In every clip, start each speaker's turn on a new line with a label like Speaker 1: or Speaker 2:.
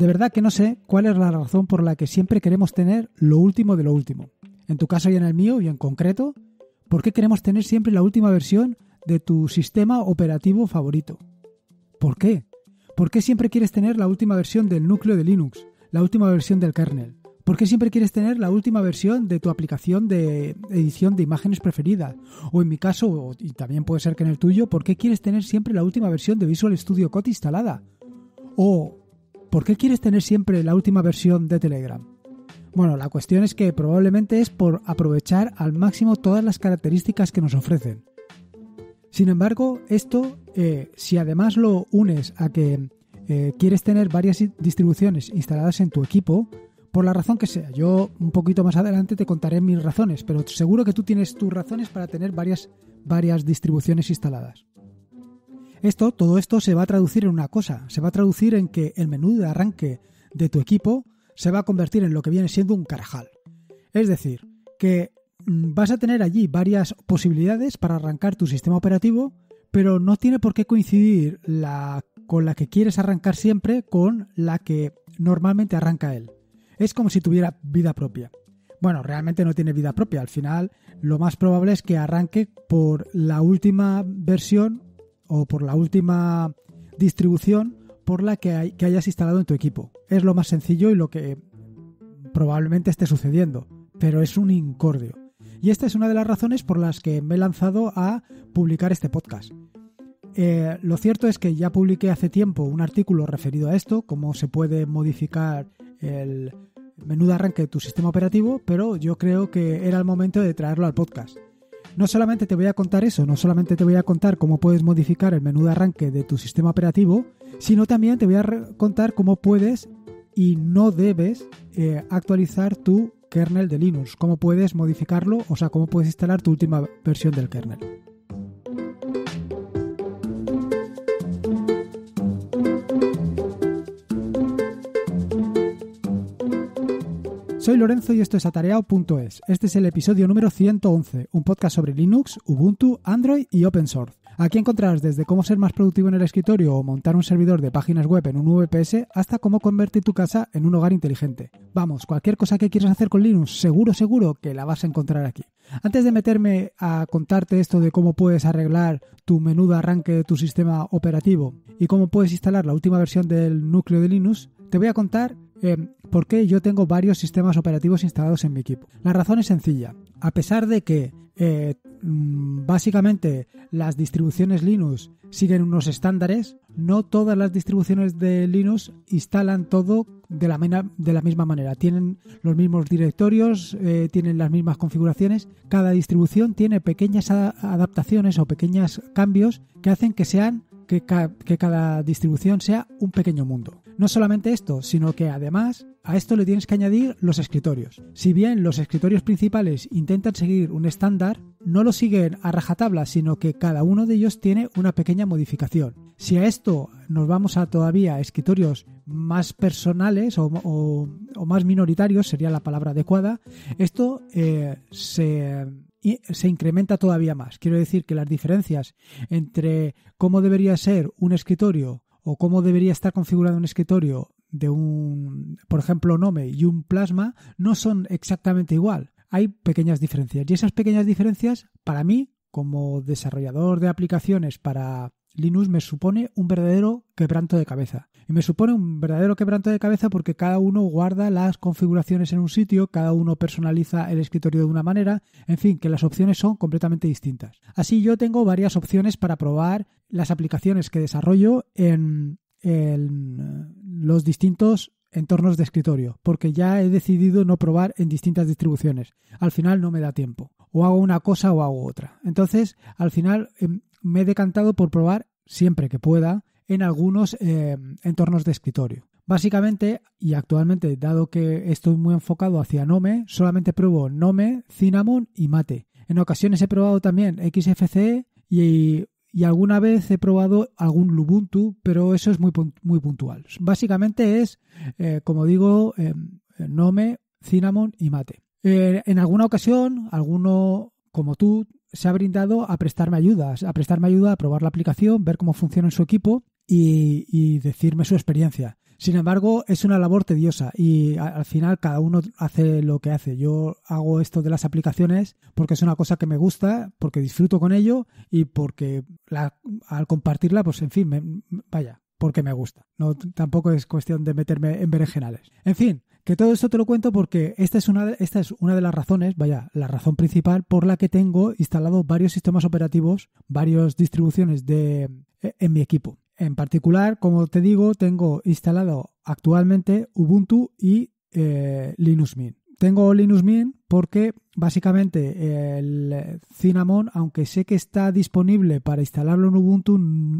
Speaker 1: De verdad que no sé cuál es la razón por la que siempre queremos tener lo último de lo último. En tu caso y en el mío, y en concreto, ¿por qué queremos tener siempre la última versión de tu sistema operativo favorito? ¿Por qué? ¿Por qué siempre quieres tener la última versión del núcleo de Linux, la última versión del kernel? ¿Por qué siempre quieres tener la última versión de tu aplicación de edición de imágenes preferida? O en mi caso, y también puede ser que en el tuyo, ¿por qué quieres tener siempre la última versión de Visual Studio Code instalada? O ¿por qué quieres tener siempre la última versión de Telegram? Bueno, la cuestión es que probablemente es por aprovechar al máximo todas las características que nos ofrecen. Sin embargo, esto, eh, si además lo unes a que eh, quieres tener varias distribuciones instaladas en tu equipo, por la razón que sea, yo un poquito más adelante te contaré mis razones, pero seguro que tú tienes tus razones para tener varias, varias distribuciones instaladas. Esto, todo esto se va a traducir en una cosa, se va a traducir en que el menú de arranque de tu equipo se va a convertir en lo que viene siendo un carajal. Es decir, que mm, vas a tener allí varias posibilidades para arrancar tu sistema operativo, pero no tiene por qué coincidir con la que quieres arrancar siempre con la que normalmente arranca él. Es como si tuviera vida propia. Bueno, realmente no tiene vida propia. Al final, lo más probable es que arranque por la última versión o por la última distribución por la que, hayas instalado en tu equipo. Es lo más sencillo y lo que probablemente esté sucediendo, pero es un incordio. Y esta es una de las razones por las que me he lanzado a publicar este podcast. Eh, lo cierto es que ya publiqué hace tiempo un artículo referido a esto, cómo se puede modificar el menú de arranque de tu sistema operativo, pero yo creo que era el momento de traerlo al podcast. No solamente te voy a contar eso, no solamente te voy a contar cómo puedes modificar el menú de arranque de tu sistema operativo, sino también te voy a contar cómo puedes y no debes eh, actualizar tu kernel de Linux, cómo puedes modificarlo, o sea, cómo puedes instalar tu última versión del kernel. Soy Lorenzo y esto es atareado.es. Este es el episodio número 111, un podcast sobre Linux, Ubuntu, Android y Open Source. Aquí encontrarás desde cómo ser más productivo en el escritorio o montar un servidor de páginas web en un VPS hasta cómo convertir tu casa en un hogar inteligente. Vamos, cualquier cosa que quieras hacer con Linux, seguro, seguro que la vas a encontrar aquí. Antes de meterme a contarte esto de cómo puedes arreglar tu menú de arranque de tu sistema operativo y cómo puedes instalar la última versión del núcleo de Linux, te voy a contar eh, qué? yo tengo varios sistemas operativos instalados en mi equipo. La razón es sencilla. A pesar de que eh, mm, básicamente las distribuciones Linux siguen unos estándares, no todas las distribuciones de Linux instalan todo de la, misma manera. Tienen los mismos directorios, eh, tienen las mismas configuraciones. Cada distribución tiene pequeñas adaptaciones o pequeños cambios que hacen que sean que cada distribución sea un pequeño mundo. No solamente esto, sino que además a esto le tienes que añadir los escritorios. Si bien los escritorios principales intentan seguir un estándar, no lo siguen a rajatabla, sino que cada uno de ellos tiene una pequeña modificación. Si a esto nos vamos a todavía escritorios más personales o, más minoritarios, sería la palabra adecuada, esto eh, se se incrementa todavía más. Quiero decir que las diferencias entre cómo debería ser un escritorio o cómo debería estar configurado un escritorio de un, por ejemplo, Nome y un Plasma, no son exactamente igual. Hay pequeñas diferencias y esas pequeñas diferencias, para mí, como desarrollador de aplicaciones para Linux me supone un verdadero quebranto de cabeza. Y me supone un verdadero quebranto de cabeza porque cada uno guarda las configuraciones en un sitio, cada uno personaliza el escritorio de una manera, en fin, que las opciones son completamente distintas. Así yo tengo varias opciones para probar las aplicaciones que desarrollo en, eh, los distintos entornos de escritorio, porque ya he decidido no probar en distintas distribuciones. Al final no me da tiempo. O hago una cosa o hago otra. Entonces, al final, em, me he decantado por probar, siempre que pueda, en algunos eh, entornos de escritorio. Básicamente, y actualmente, dado que estoy muy enfocado hacia Nome, solamente pruebo Nome, Cinnamon y Mate. En ocasiones he probado también XFCE y, alguna vez he probado algún Lubuntu, pero eso es muy, muy puntual. Básicamente es, eh, como digo, eh, Nome, Cinnamon y Mate. en alguna ocasión, alguno como tú se ha brindado a prestarme ayuda, a prestarme ayuda, a probar la aplicación, ver cómo funciona en su equipo y, decirme su experiencia. Sin embargo, es una labor tediosa y al final cada uno hace lo que hace. Yo hago esto de las aplicaciones porque es una cosa que me gusta, porque disfruto con ello y porque la, al compartirla, pues en fin, vaya, porque me gusta. No, tampoco es cuestión de meterme en berenjenales. En fin, que todo esto te lo cuento porque esta es, una de, esta es una de las razones, vaya, la razón principal por la que tengo instalado varios sistemas operativos, varias distribuciones de, eh, en mi equipo. En particular, como te digo, tengo instalado actualmente Ubuntu y eh, Linux Mint. Tengo Linux Mint porque básicamente el Cinnamon, aunque sé que está disponible para instalarlo en Ubuntu,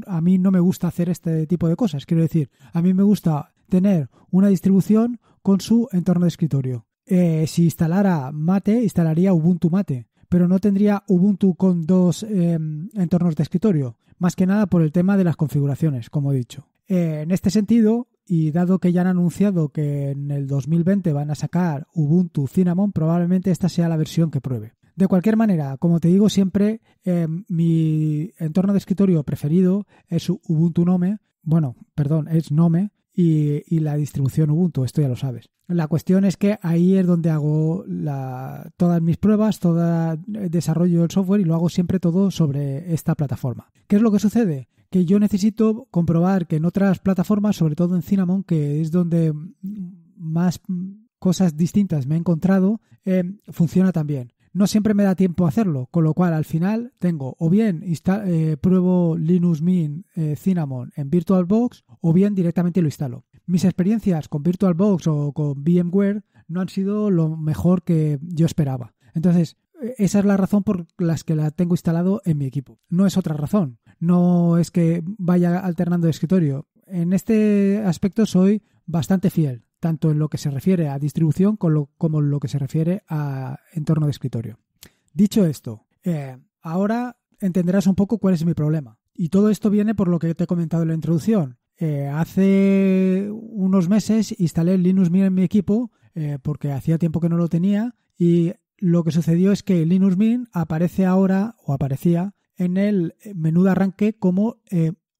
Speaker 1: a mí no me gusta hacer este tipo de cosas. Quiero decir, a mí me gusta tener una distribución con su entorno de escritorio. Eh, si instalara Mate, instalaría Ubuntu Mate, pero no tendría Ubuntu con dos em, entornos de escritorio, más que nada por el tema de las configuraciones, como he dicho. Eh, en este sentido, y dado que ya han anunciado que en el 2020 van a sacar Ubuntu Cinnamon, probablemente esta sea la versión que pruebe. De cualquier manera, como te digo siempre, em, mi entorno de escritorio preferido es Ubuntu Nome, bueno, perdón, es Nome, y, la distribución Ubuntu, esto ya lo sabes. La cuestión es que ahí es donde hago todas mis pruebas, todo eh, desarrollo del software y lo hago siempre todo sobre esta plataforma. ¿Qué es lo que sucede? Que yo necesito comprobar que en otras plataformas, sobre todo en Cinnamon, que es donde más cosas distintas me he encontrado, eh, funciona también no siempre me da tiempo a hacerlo, con lo cual al final tengo o bien eh, pruebo Linux Mint eh, Cinnamon en VirtualBox o bien directamente lo instalo. Mis experiencias con VirtualBox o con VMware no han sido lo mejor que yo esperaba. Entonces, e-, esa es la razón por las que la tengo instalado en mi equipo. No es otra razón. No es que vaya alternando de escritorio. En este aspecto soy bastante fiel tanto en lo que se refiere a distribución como en lo que se refiere a entorno de escritorio. Dicho esto, eh, ahora entenderás un poco cuál es mi problema. Y todo esto viene por lo que te he comentado en la introducción. Eh, hace unos meses instalé Linux Mint en mi equipo eh, porque hacía tiempo que no lo tenía y lo que sucedió es que Linux Mint aparece ahora o aparecía en el menú de arranque como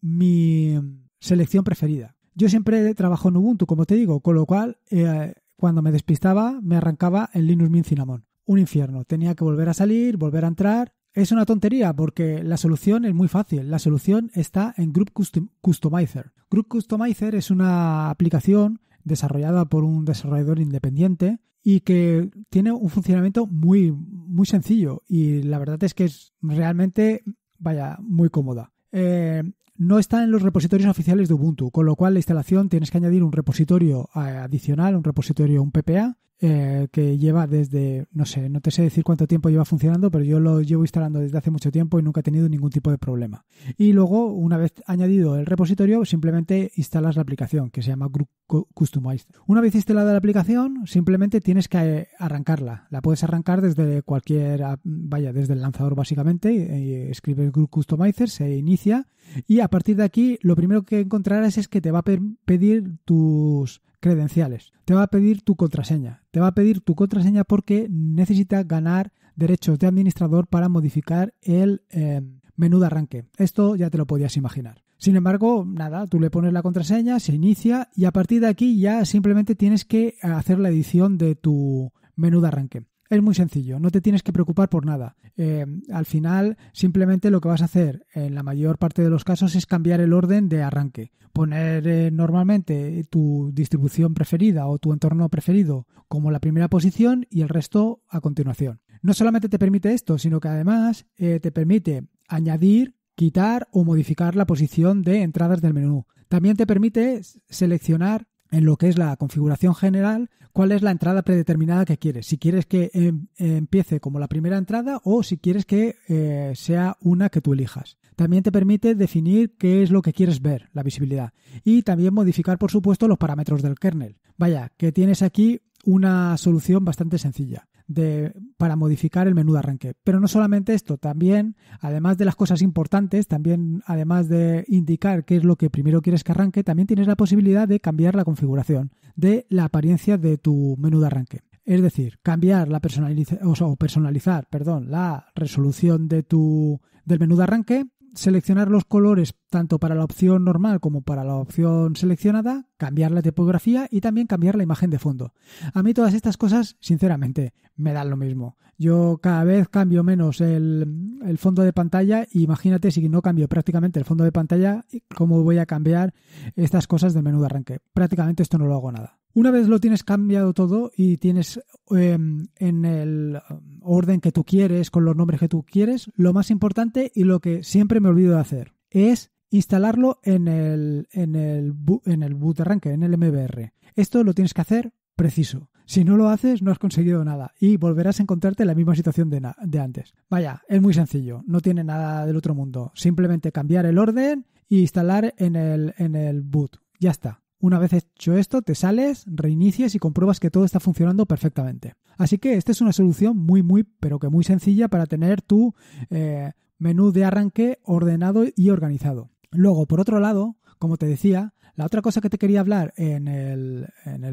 Speaker 1: mi selección preferida. Yo siempre trabajo en Ubuntu, como te digo, con lo cual eh, cuando me despistaba me arrancaba el Linux Mint Cinnamon. Un infierno. Tenía que volver a salir, volver a entrar. Es una tontería porque la solución es muy fácil. La solución está en Group Customizer. Group Customizer es una aplicación desarrollada por un desarrollador independiente y que tiene un funcionamiento muy, muy sencillo y la verdad es que es realmente, vaya, muy cómoda. Eh, no está en los repositorios oficiales de Ubuntu, con lo cual la instalación tienes que añadir un repositorio eh, adicional, un repositorio, un PPA, eh, que lleva desde, no sé, no te sé decir cuánto tiempo lleva funcionando, pero yo lo llevo instalando desde hace mucho tiempo y nunca he tenido ningún tipo de problema. Y luego, una vez añadido el repositorio, simplemente instalas la aplicación que se llama Group Customizer Una vez instalada la aplicación, simplemente tienes que arrancarla. La puedes arrancar desde cualquier, vaya, desde el lanzador básicamente, escribes Group Customizer, se inicia y a partir de aquí lo primero que encontrarás es que te va a pedir tus credenciales, te va a pedir tu contraseña, te va a pedir tu contraseña porque necesita ganar derechos de administrador para modificar el em, menú de arranque. Esto ya te lo podías imaginar. Sin embargo, nada, tú le pones la contraseña, se inicia y a partir de aquí ya simplemente tienes que hacer la edición de tu menú de arranque. Es muy sencillo, no te tienes que preocupar por nada. Eh, al final, simplemente lo que vas a hacer en la mayor parte de los casos es cambiar el orden de arranque. Poner eh, normalmente tu distribución preferida o tu entorno preferido como la primera posición y el resto a continuación. No solamente te permite esto, sino que además eh, te permite añadir, quitar o modificar la posición de entradas del menú. También te permite seleccionar en lo que es la configuración general, cuál es la entrada predeterminada que quieres. Si quieres que em, empiece como la primera entrada o si quieres que eh, sea una que tú elijas. También te permite definir qué es lo que quieres ver, la visibilidad. Y también modificar, por supuesto, los parámetros del kernel. Vaya, que tienes aquí una solución bastante sencilla de para modificar el menú de arranque. Pero no solamente esto, también, además de las cosas importantes, también además de indicar qué es lo que primero quieres que arranque, también tienes la posibilidad de cambiar la configuración de la apariencia de tu menú de arranque. Es decir, cambiar la personalización o, personalizar, perdón, la resolución de tu del menú de arranque seleccionar los colores tanto para la opción normal como para la opción seleccionada, cambiar la tipografía y también cambiar la imagen de fondo. A mí todas estas cosas, sinceramente, me dan lo mismo. Yo cada vez cambio menos el, fondo de pantalla. imagínate si no cambio prácticamente el fondo de pantalla, ¿cómo voy a cambiar estas cosas del menú de arranque? Prácticamente esto no lo hago nada. Una vez lo tienes cambiado todo y tienes em, en el um, orden que tú quieres, con los nombres que tú quieres, lo más importante y lo que siempre me olvido de hacer es instalarlo en el, en el, en el boot arranque, en el MBR. Esto lo tienes que hacer preciso. Si no lo haces, no has conseguido nada y volverás a encontrarte en la misma situación de, antes. Vaya, es muy sencillo, no tiene nada del otro mundo. Simplemente cambiar el orden e instalar el, en el boot. Ya está. Una vez hecho esto, te sales, reinicias y compruebas que todo está funcionando perfectamente. Así que esta es una solución muy, muy, pero que muy sencilla para tener tu eh, menú de arranque ordenado y organizado. Luego, por otro lado, como te decía, la otra cosa que te quería hablar en el,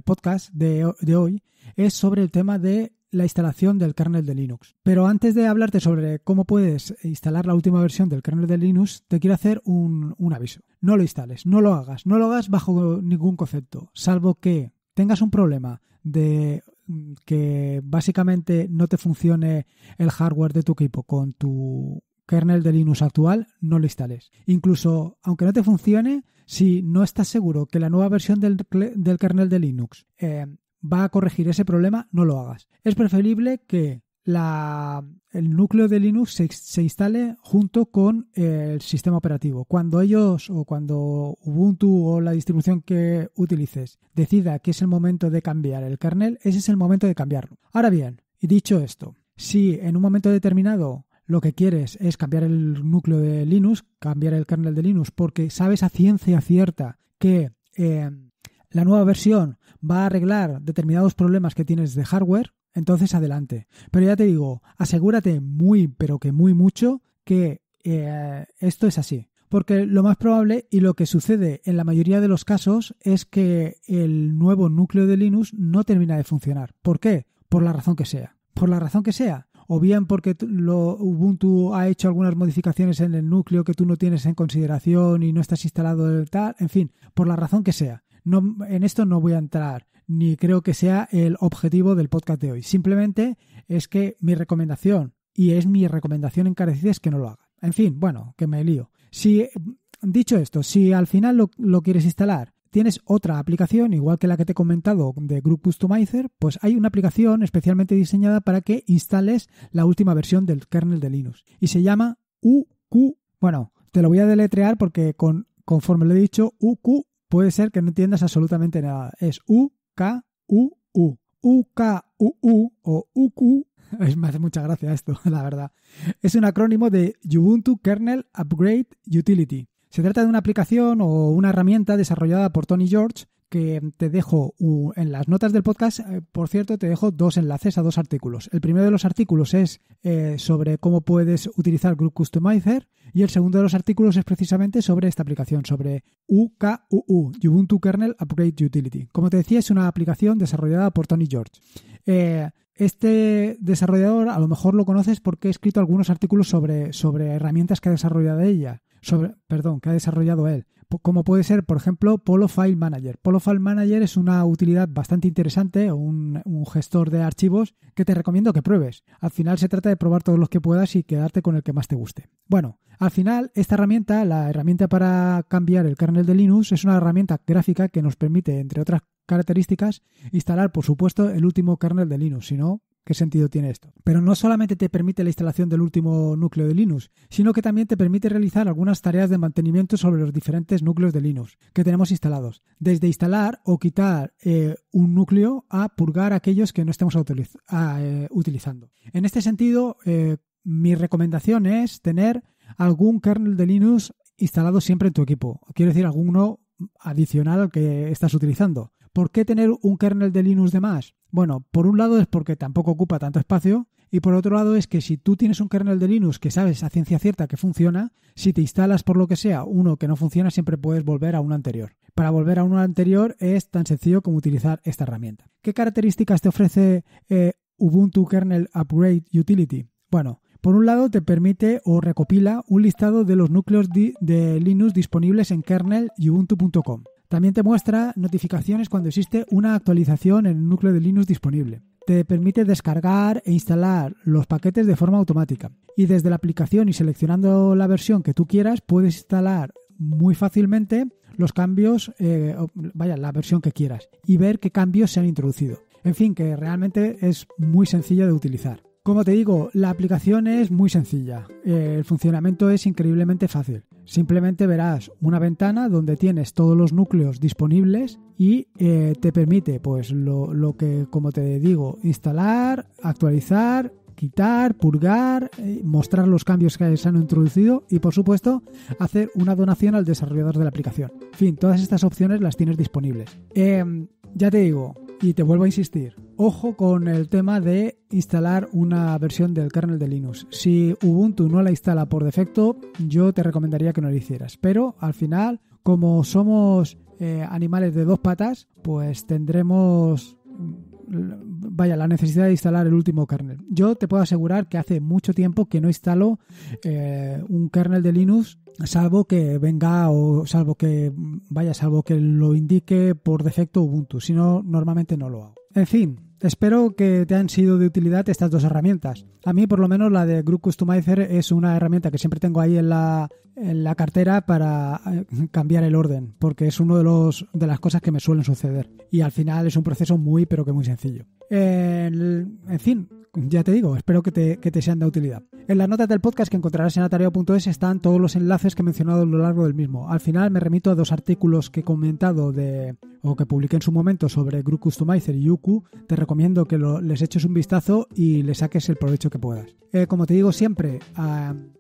Speaker 1: podcast de, hoy es sobre el tema de la instalación del kernel de Linux. Pero antes de hablarte sobre cómo puedes instalar la última versión del kernel de Linux, te quiero hacer un, aviso. No lo instales, no lo hagas, no lo hagas bajo ningún concepto, salvo que tengas un problema de mm, que básicamente no te funcione el hardware de tu equipo con tu kernel de Linux actual, no lo instales. Incluso, aunque no te funcione, si no estás seguro que la nueva versión del, kernel de Linux eh, va a corregir ese problema, no lo hagas. Es preferible que el núcleo de Linux se, instale junto con el sistema operativo. Cuando ellos o cuando Ubuntu o la distribución que utilices decida que es el momento de cambiar el kernel, ese es el momento de cambiarlo. Ahora bien, y dicho esto, si en un momento determinado lo que quieres es cambiar el núcleo de Linux, cambiar el kernel de Linux, porque sabes a ciencia cierta que eh, la nueva versión va a arreglar determinados problemas que tienes de hardware, entonces adelante. Pero ya te digo, asegúrate muy, pero que muy mucho que eh, esto es así. Porque lo más probable y lo que sucede en la mayoría de los casos es que el nuevo núcleo de Linux no termina de funcionar. ¿Por qué? Por la razón que sea. Por la razón que sea. O bien porque lo, Ubuntu ha hecho algunas modificaciones en el núcleo que tú no tienes en consideración y no estás instalado el tal. En fin, por la razón que sea en esto no voy a entrar, ni creo que sea el objetivo del podcast de hoy. Simplemente es que mi recomendación, y es mi recomendación encarecida, es que no lo haga. En fin, bueno, que me lío. Si, dicho esto, si al final lo, quieres instalar, tienes otra aplicación, igual que la que te he comentado de Group Customizer, pues hay una aplicación especialmente diseñada para que instales la última versión del kernel de Linux. Y se llama UQ. Bueno, te lo voy a deletrear porque conforme lo he dicho, UQ puede ser que no entiendas absolutamente nada. Es U, K, U, U. U, K, U, U o U, Q. Es, me hace mucha gracia esto, la verdad. Es un acrónimo de Ubuntu Kernel Upgrade Utility. Se trata de una aplicación o una herramienta desarrollada por Tony George que te dejo en las notas del podcast, eh, por cierto, te dejo dos enlaces a dos artículos. El primero de los artículos es eh, sobre cómo puedes utilizar Group Customizer y el segundo de los artículos es precisamente sobre esta aplicación, sobre UKUU, Ubuntu Kernel Upgrade Utility. Como te decía, es una aplicación desarrollada por Tony George. Eh, este desarrollador a lo mejor lo conoces porque he escrito algunos artículos sobre, sobre herramientas que ha desarrollado ella, sobre, perdón, que ha desarrollado él como puede ser, por ejemplo, Polo File Manager. Polo File Manager es una utilidad bastante interesante o un, un, gestor de archivos que te recomiendo que pruebes. Al final se trata de probar todos los que puedas y quedarte con el que más te guste. Bueno, al final esta herramienta, la herramienta para cambiar el kernel de Linux, es una herramienta gráfica que nos permite, entre otras características, instalar, por supuesto, el último kernel de Linux. Si no, ¿Qué sentido tiene esto? Pero no solamente te permite la instalación del último núcleo de Linux, sino que también te permite realizar algunas tareas de mantenimiento sobre los diferentes núcleos de Linux que tenemos instalados. Desde instalar o quitar eh, un núcleo a purgar aquellos que no estemos eh, utilizando. En este sentido, eh, mi recomendación es tener algún kernel de Linux instalado siempre en tu equipo. Quiero decir, alguno adicional que estás utilizando. ¿Por qué tener un kernel de Linux de más? Bueno, por un lado es porque tampoco ocupa tanto espacio y por otro lado es que si tú tienes un kernel de Linux que sabes a ciencia cierta que funciona, si te instalas por lo que sea uno que no funciona, siempre puedes volver a uno anterior. Para volver a uno anterior es tan sencillo como utilizar esta herramienta. ¿Qué características te ofrece eh, Ubuntu Kernel Upgrade Utility? Bueno, por un lado, te permite o recopila un listado de los núcleos de Linux disponibles en kernel también te muestra notificaciones cuando existe una actualización en el núcleo de Linux disponible. Te permite descargar e instalar los paquetes de forma automática. Y desde la aplicación y seleccionando la versión que tú quieras, puedes instalar muy fácilmente los cambios, eh, vaya, la versión que quieras y ver qué cambios se han introducido. En fin, que realmente es muy sencilla de utilizar. Como te digo, la aplicación es muy sencilla, eh, el funcionamiento es increíblemente fácil. Simplemente verás una ventana donde tienes todos los núcleos disponibles y eh, te permite, pues, lo, que, como te digo, instalar, actualizar, quitar, purgar, eh, mostrar los cambios que se han introducido y, por supuesto, hacer una donación al desarrollador de la aplicación. En fin, todas estas opciones las tienes disponibles. Em, ya te digo, y te vuelvo a insistir, ojo con el tema de instalar una versión del kernel de Linux. Si Ubuntu no la instala por defecto, yo te recomendaría que no lo hicieras. Pero al final, como somos eh, animales de dos patas, pues tendremos vaya, la necesidad de instalar el último kernel. Yo te puedo asegurar que hace mucho tiempo que no instalo eh, un kernel de Linux, salvo que venga o salvo que vaya, salvo que lo indique por defecto Ubuntu. Si no, normalmente no lo hago. En fin, Espero que te han sido de utilidad estas dos herramientas. A mí, por lo menos, la de Group Customizer es una herramienta que siempre tengo ahí en la, en la cartera para eh, cambiar el orden, porque es una de, los, de las cosas que me suelen suceder. Y al final es un proceso muy, pero que muy sencillo en fin, ya te digo, espero que te, sean de utilidad. En las notas del podcast que encontrarás en atareo.es están todos los enlaces que he mencionado a lo largo del mismo. Al final me remito a dos artículos que he comentado de, o que publiqué en su momento sobre Group Customizer y Yuku. Te recomiendo que les eches un vistazo y le saques el provecho que puedas. Eh, como te digo siempre,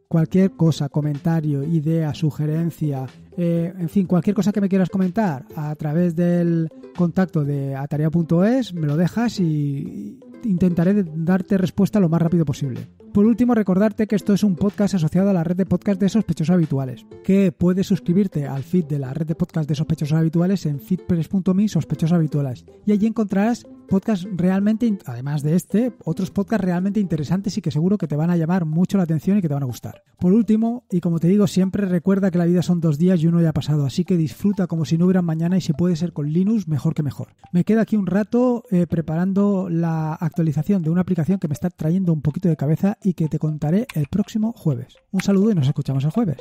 Speaker 1: cualquier cosa, comentario, idea, sugerencia, eh, en fin, cualquier cosa que me quieras comentar a través del contacto de atarea.es, me lo dejas y intentaré darte respuesta lo más rápido posible. Por último, recordarte que esto es un podcast asociado a la red de podcast de sospechosos habituales, que puedes suscribirte al feed de la red de podcast de sospechosos habituales en feedpress.me sospechosos habituales y allí encontrarás podcasts realmente, además de este, otros podcasts realmente interesantes y que seguro que te van a llamar mucho la atención y que te van a gustar. Por último, y como te digo siempre, recuerda que la vida son dos días y uno ya ha pasado, así que disfruta como si no hubiera mañana y si puede ser con Linux, mejor que mejor. Me queda aquí un rato eh, preparando la actualización de una aplicación que me está trayendo un poquito de cabeza y que te contaré el próximo jueves. Un saludo y nos escuchamos el jueves.